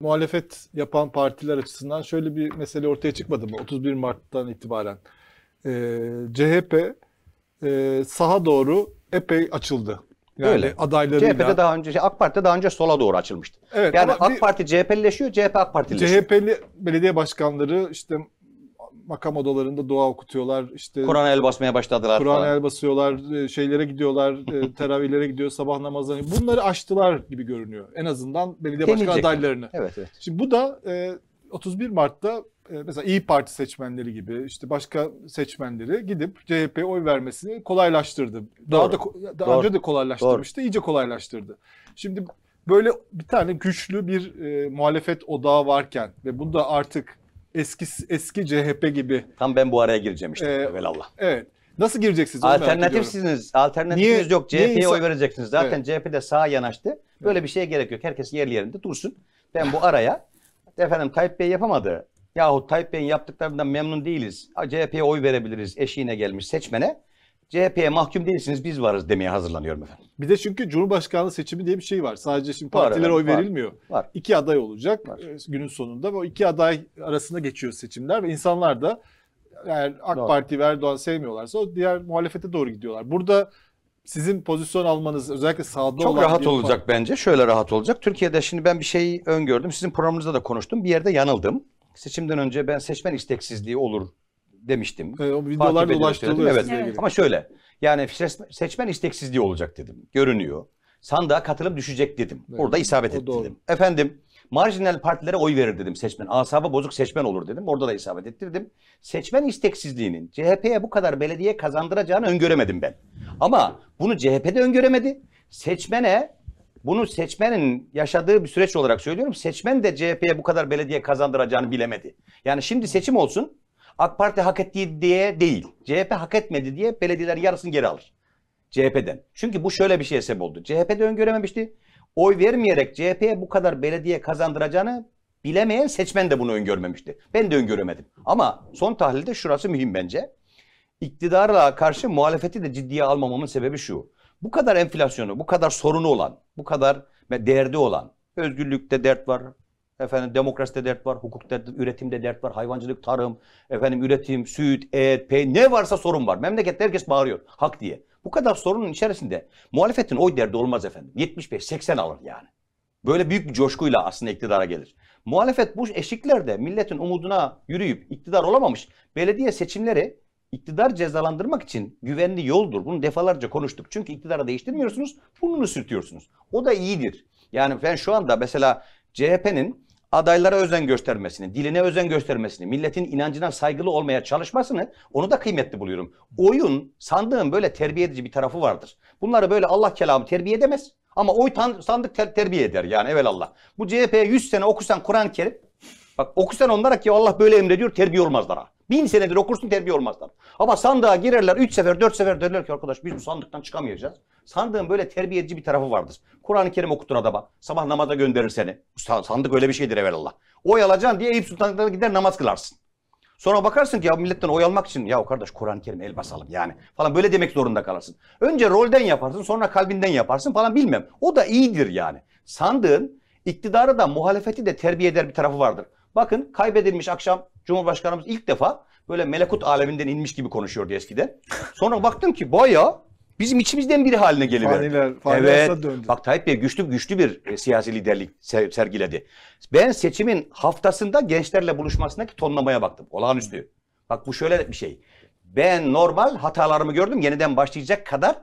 muhalefet yapan partiler açısından şöyle bir mesele ortaya çıkmadı mı 31 Mart'tan itibaren? E, CHP e, saha doğru epey açıldı. Yani Öyle. adaylarıyla. CHP'de daha önce, AK Parti'de daha önce sola doğru açılmıştı. Evet, yani AK bir, Parti CHP'lileşiyor, CHP AK Partileşiyor. CHP'li belediye başkanları işte makam odalarında dua okutuyorlar. İşte Kur'an el basmaya başladılar. Kur'an el basıyorlar, e, şeylere gidiyorlar, e, teravihlere gidiyor, sabah namazlarına. Bunları açtılar gibi görünüyor. En azından belediye başkan adaylarını. Evet, evet. Şimdi bu da 31 e, Mart'ta mesela İyi Parti seçmenleri gibi işte başka seçmenleri gidip CHP oy vermesini kolaylaştırdı. Daha Doğru. da daha Doğru. önce de kolaylaştırmıştı, Doğru. iyice kolaylaştırdı. Şimdi böyle bir tane güçlü bir e, muhalefet odağı varken ve bunda artık eski eski CHP gibi. Tam ben bu araya gireceğim işte ee, velallah. Evet. Nasıl gireceksiniz? Alternatifsiniz. Alternatifiniz Niye? yok. CHP'ye insan... oy vereceksiniz. Zaten evet. CHP de sağa yanaştı. Böyle bir şeye gerek yok. Herkes yerli yerinde dursun. Ben bu araya efendim Tayyip Bey yapamadı. Yahut Tayyip Bey'in yaptıklarından memnun değiliz. CHP'ye oy verebiliriz eşiğine gelmiş seçmene. CHP'ye mahkum değilsiniz biz varız demeye hazırlanıyorum efendim. Bir de çünkü Cumhurbaşkanlığı seçimi diye bir şey var. Sadece şimdi partilere oy verilmiyor. Var. İki aday olacak var. E, günün sonunda o iki aday arasında geçiyor seçimler ve insanlar da eğer AK doğru. Parti ve Erdoğan sevmiyorlarsa o diğer muhalefete doğru gidiyorlar. Burada sizin pozisyon almanız özellikle sağda Çok olan... Çok rahat olacak par- bence. Şöyle rahat olacak. Türkiye'de şimdi ben bir şeyi öngördüm. Sizin programınızda da konuştum. Bir yerde yanıldım. Seçimden önce ben seçmen isteksizliği olur demiştim. E, o videolarla ulaştırılıyor. Evet. evet. Ama şöyle yani seçmen isteksizliği olacak dedim. Görünüyor. Sandığa katılım düşecek dedim. Evet. Orada isabet o dedim. Efendim marjinal partilere oy verir dedim seçmen. Asaba bozuk seçmen olur dedim. Orada da isabet ettirdim. Seçmen isteksizliğinin CHP'ye bu kadar belediye kazandıracağını öngöremedim ben. Ama bunu CHP de öngöremedi. Seçmene bunu seçmenin yaşadığı bir süreç olarak söylüyorum. Seçmen de CHP'ye bu kadar belediye kazandıracağını bilemedi. Yani şimdi seçim olsun AK Parti hak ettiği diye değil. CHP hak etmedi diye belediyeler yarısını geri alır. CHP'den. Çünkü bu şöyle bir şeye sebep oldu. CHP de öngörememişti. Oy vermeyerek CHP'ye bu kadar belediye kazandıracağını bilemeyen seçmen de bunu öngörmemişti. Ben de öngöremedim. Ama son tahlilde şurası mühim bence. İktidarla karşı muhalefeti de ciddiye almamamın sebebi şu. Bu kadar enflasyonu, bu kadar sorunu olan, bu kadar derdi olan, özgürlükte dert var, Efendim demokraside dert var, hukukta, üretimde dert var, hayvancılık, tarım, efendim üretim, süt, et, peynir ne varsa sorun var. Memlekette herkes bağırıyor hak diye. Bu kadar sorunun içerisinde muhalefetin oy derdi olmaz efendim. 75-80 alır yani. Böyle büyük bir coşkuyla aslında iktidara gelir. Muhalefet bu eşiklerde milletin umuduna yürüyüp iktidar olamamış belediye seçimleri iktidar cezalandırmak için güvenli yoldur. Bunu defalarca konuştuk. Çünkü iktidara değiştirmiyorsunuz, burnunu sürtüyorsunuz. O da iyidir. Yani ben şu anda mesela CHP'nin adaylara özen göstermesini, diline özen göstermesini, milletin inancına saygılı olmaya çalışmasını onu da kıymetli buluyorum. Oyun sandığın böyle terbiye edici bir tarafı vardır. Bunları böyle Allah kelamı terbiye edemez. Ama oy sandık ter- terbiye eder yani evelallah. Bu CHP 100 sene okusan Kur'an-ı Kerim, bak okusan onlara ki Allah böyle emrediyor terbiye olmazlar ha. Bin senedir okursun terbiye olmazlar. Ama sandığa girerler üç sefer dört sefer derler ki arkadaş biz bu sandıktan çıkamayacağız. Sandığın böyle terbiye edici bir tarafı vardır. Kur'an-ı Kerim okutun adama. Sabah namaza gönderir seni. Sandık öyle bir şeydir evvelallah. Oy alacaksın diye Eyüp Sultanlıklar'a gider namaz kılarsın. Sonra bakarsın ki ya milletten oy almak için ya kardeş Kur'an-ı Kerim el basalım yani falan böyle demek zorunda kalırsın. Önce rolden yaparsın sonra kalbinden yaparsın falan bilmem. O da iyidir yani. Sandığın iktidarı da muhalefeti de terbiye eder bir tarafı vardır. Bakın kaybedilmiş akşam Cumhurbaşkanımız ilk defa böyle melekut aleminden inmiş gibi konuşuyordu eskiden. Sonra baktım ki baya bizim içimizden biri haline geliverdi. Faniler, evet. Döndü. Bak Tayyip Bey güçlü güçlü bir e, siyasi liderlik sergiledi. Ben seçimin haftasında gençlerle buluşmasındaki tonlamaya baktım. Olağanüstü. Bak bu şöyle bir şey. Ben normal hatalarımı gördüm. Yeniden başlayacak kadar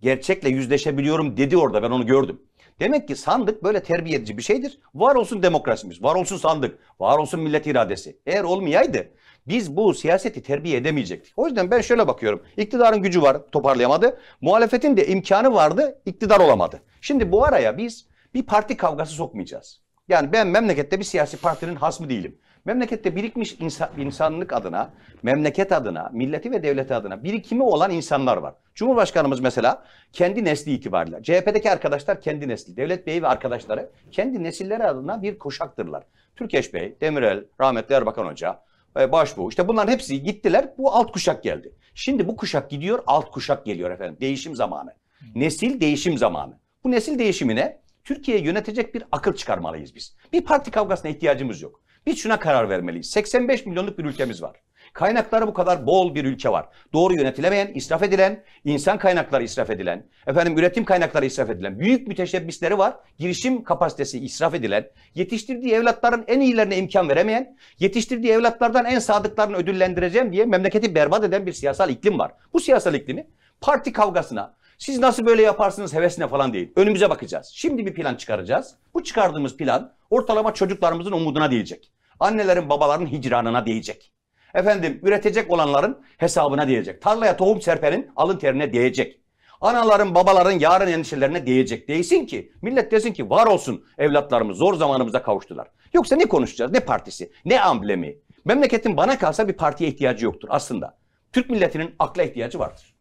gerçekle yüzleşebiliyorum dedi orada. Ben onu gördüm. Demek ki sandık böyle terbiye edici bir şeydir. Var olsun demokrasimiz, var olsun sandık, var olsun millet iradesi. Eğer olmayaydı biz bu siyaseti terbiye edemeyecektik. O yüzden ben şöyle bakıyorum. İktidarın gücü var, toparlayamadı. Muhalefetin de imkanı vardı, iktidar olamadı. Şimdi bu araya biz bir parti kavgası sokmayacağız. Yani ben memlekette bir siyasi partinin hasmı değilim. Memlekette birikmiş insan, insanlık adına, memleket adına, milleti ve devleti adına birikimi olan insanlar var. Cumhurbaşkanımız mesela kendi nesli itibariyle, CHP'deki arkadaşlar kendi nesli, Devlet Bey ve arkadaşları kendi nesilleri adına bir kuşaktırlar. Türkeş Bey, Demirel, rahmetli Erbakan Hoca, e, Başbuğ işte bunların hepsi gittiler bu alt kuşak geldi. Şimdi bu kuşak gidiyor alt kuşak geliyor efendim değişim zamanı. Nesil değişim zamanı. Bu nesil değişimine Türkiye'yi yönetecek bir akıl çıkarmalıyız biz. Bir parti kavgasına ihtiyacımız yok. Biz şuna karar vermeliyiz. 85 milyonluk bir ülkemiz var. Kaynakları bu kadar bol bir ülke var. Doğru yönetilemeyen, israf edilen, insan kaynakları israf edilen, efendim üretim kaynakları israf edilen, büyük müteşebbisleri var, girişim kapasitesi israf edilen, yetiştirdiği evlatların en iyilerine imkan veremeyen, yetiştirdiği evlatlardan en sadıklarını ödüllendireceğim diye memleketi berbat eden bir siyasal iklim var. Bu siyasal iklimi parti kavgasına, siz nasıl böyle yaparsınız hevesine falan değil. Önümüze bakacağız. Şimdi bir plan çıkaracağız. Bu çıkardığımız plan ortalama çocuklarımızın umuduna değecek. Annelerin babaların hicranına değecek. Efendim üretecek olanların hesabına değecek. Tarlaya tohum serpenin alın terine değecek. Anaların babaların yarın endişelerine değecek. Değsin ki millet desin ki var olsun evlatlarımız zor zamanımıza kavuştular. Yoksa ne konuşacağız ne partisi ne amblemi. Memleketin bana kalsa bir partiye ihtiyacı yoktur aslında. Türk milletinin akla ihtiyacı vardır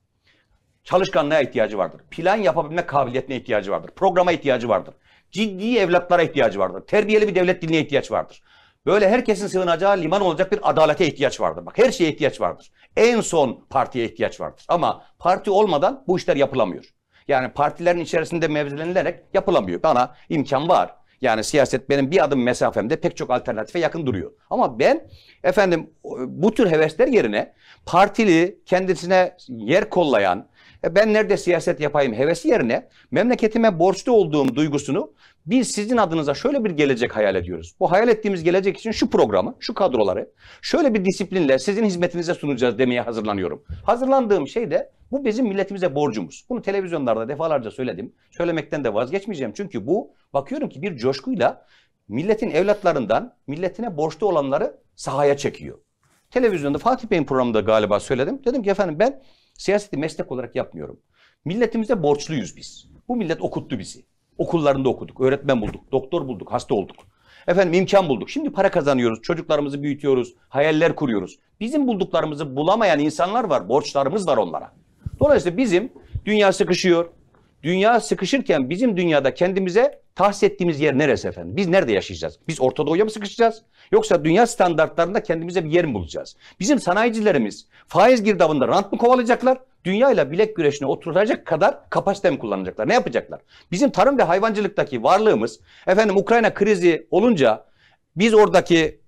çalışkanlığa ihtiyacı vardır. Plan yapabilme kabiliyetine ihtiyacı vardır. Programa ihtiyacı vardır. Ciddi evlatlara ihtiyacı vardır. Terbiyeli bir devlet diline ihtiyaç vardır. Böyle herkesin sığınacağı liman olacak bir adalete ihtiyaç vardır. Bak her şeye ihtiyaç vardır. En son partiye ihtiyaç vardır. Ama parti olmadan bu işler yapılamıyor. Yani partilerin içerisinde mevzelenilerek yapılamıyor. Bana imkan var. Yani siyaset benim bir adım mesafemde pek çok alternatife yakın duruyor. Ama ben efendim bu tür hevesler yerine partili kendisine yer kollayan, e, ben nerede siyaset yapayım hevesi yerine memleketime borçlu olduğum duygusunu biz sizin adınıza şöyle bir gelecek hayal ediyoruz. Bu hayal ettiğimiz gelecek için şu programı, şu kadroları şöyle bir disiplinle sizin hizmetinize sunacağız demeye hazırlanıyorum. Hazırlandığım şey de bu bizim milletimize borcumuz. Bunu televizyonlarda defalarca söyledim. Söylemekten de vazgeçmeyeceğim. Çünkü bu bakıyorum ki bir coşkuyla milletin evlatlarından milletine borçlu olanları sahaya çekiyor. Televizyonda Fatih Bey'in programında galiba söyledim. Dedim ki efendim ben Siyaseti meslek olarak yapmıyorum. Milletimize borçluyuz biz. Bu millet okuttu bizi. Okullarında okuduk, öğretmen bulduk, doktor bulduk, hasta olduk. Efendim imkan bulduk. Şimdi para kazanıyoruz, çocuklarımızı büyütüyoruz, hayaller kuruyoruz. Bizim bulduklarımızı bulamayan insanlar var, borçlarımız var onlara. Dolayısıyla bizim dünya sıkışıyor. Dünya sıkışırken bizim dünyada kendimize Tahsis ettiğimiz yer neresi efendim? Biz nerede yaşayacağız? Biz Orta Doğu'ya mı sıkışacağız? Yoksa dünya standartlarında kendimize bir yer mi bulacağız? Bizim sanayicilerimiz faiz girdabında rant mı kovalayacaklar? Dünya ile bilek güreşine oturtacak kadar kapasite mi kullanacaklar? Ne yapacaklar? Bizim tarım ve hayvancılıktaki varlığımız efendim Ukrayna krizi olunca biz oradaki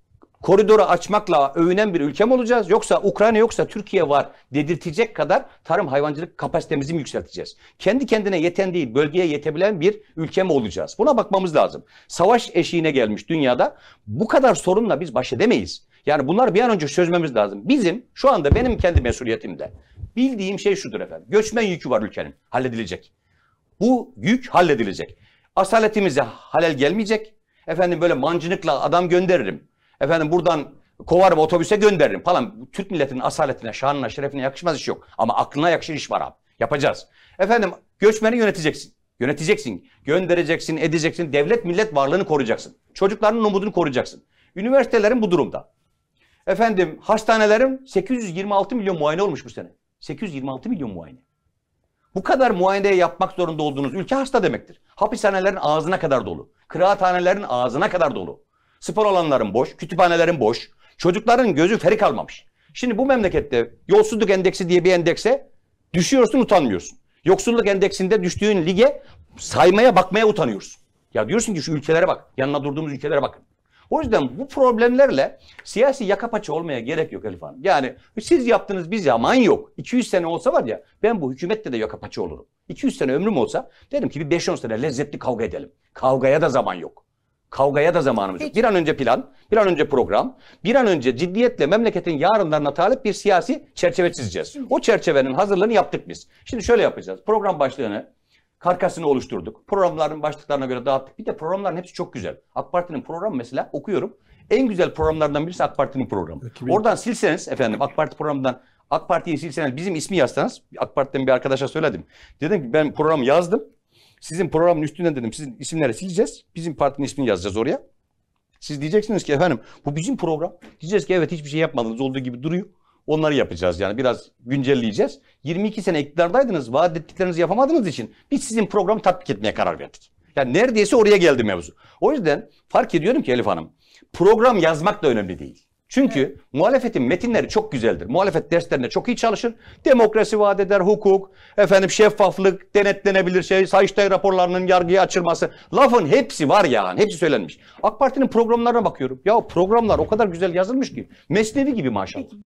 koridoru açmakla övünen bir ülkem olacağız. Yoksa Ukrayna yoksa Türkiye var dedirtecek kadar tarım hayvancılık kapasitemizi mi yükselteceğiz? Kendi kendine yeten değil bölgeye yetebilen bir ülke mi olacağız? Buna bakmamız lazım. Savaş eşiğine gelmiş dünyada bu kadar sorunla biz baş edemeyiz. Yani bunlar bir an önce çözmemiz lazım. Bizim şu anda benim kendi mesuliyetimde bildiğim şey şudur efendim. Göçmen yükü var ülkenin halledilecek. Bu yük halledilecek. Asaletimize halel gelmeyecek. Efendim böyle mancınıkla adam gönderirim Efendim buradan kovarım otobüse gönderirim falan. Türk milletinin asaletine, şanına, şerefine yakışmaz iş yok. Ama aklına yakışır iş var abi. Yapacağız. Efendim göçmeni yöneteceksin. Yöneteceksin, göndereceksin, edeceksin. Devlet millet varlığını koruyacaksın. Çocukların umudunu koruyacaksın. Üniversitelerin bu durumda. Efendim hastanelerin 826 milyon muayene olmuş bu sene. 826 milyon muayene. Bu kadar muayene yapmak zorunda olduğunuz ülke hasta demektir. Hapishanelerin ağzına kadar dolu. Kıraathanelerin ağzına kadar dolu. Spor alanların boş, kütüphanelerin boş. Çocukların gözü feri kalmamış. Şimdi bu memlekette yolsuzluk endeksi diye bir endekse düşüyorsun utanmıyorsun. Yoksulluk endeksinde düştüğün lige saymaya bakmaya utanıyorsun. Ya diyorsun ki şu ülkelere bak. Yanına durduğumuz ülkelere bakın. O yüzden bu problemlerle siyasi yaka paça olmaya gerek yok Elif Hanım. Yani siz yaptınız biz zaman yok. 200 sene olsa var ya ben bu hükümette de yaka paça olurum. 200 sene ömrüm olsa dedim ki bir 5-10 sene lezzetli kavga edelim. Kavgaya da zaman yok. Kavgaya da zamanımız yok. Bir an önce plan, bir an önce program, bir an önce ciddiyetle memleketin yarınlarına talip bir siyasi çerçeve çizeceğiz. O çerçevenin hazırlığını yaptık biz. Şimdi şöyle yapacağız. Program başlığını, karkasını oluşturduk. Programların başlıklarına göre dağıttık. Bir de programların hepsi çok güzel. AK Parti'nin programı mesela okuyorum. En güzel programlardan birisi AK Parti'nin programı. 2000. Oradan silseniz efendim AK Parti programından AK Parti'yi silseniz bizim ismi yazsanız AK Parti'den bir arkadaşa söyledim. Dedim ki ben programı yazdım. Sizin programın üstünden dedim sizin isimleri sileceğiz. Bizim partinin ismini yazacağız oraya. Siz diyeceksiniz ki efendim bu bizim program. Diyeceğiz ki evet hiçbir şey yapmadınız olduğu gibi duruyor. Onları yapacağız yani biraz güncelleyeceğiz. 22 sene iktidardaydınız. Vaat ettiklerinizi yapamadığınız için biz sizin programı tatbik etmeye karar verdik. Yani neredeyse oraya geldi mevzu. O yüzden fark ediyorum ki Elif Hanım program yazmak da önemli değil. Çünkü evet. muhalefetin metinleri çok güzeldir. Muhalefet derslerinde çok iyi çalışır. Demokrasi vaat eder, hukuk, efendim şeffaflık, denetlenebilir şey, Sayıştay raporlarının yargıya açılması. Lafın hepsi var yani, hepsi söylenmiş. AK Parti'nin programlarına bakıyorum. Ya programlar o kadar güzel yazılmış ki. Mesnevi gibi maşallah.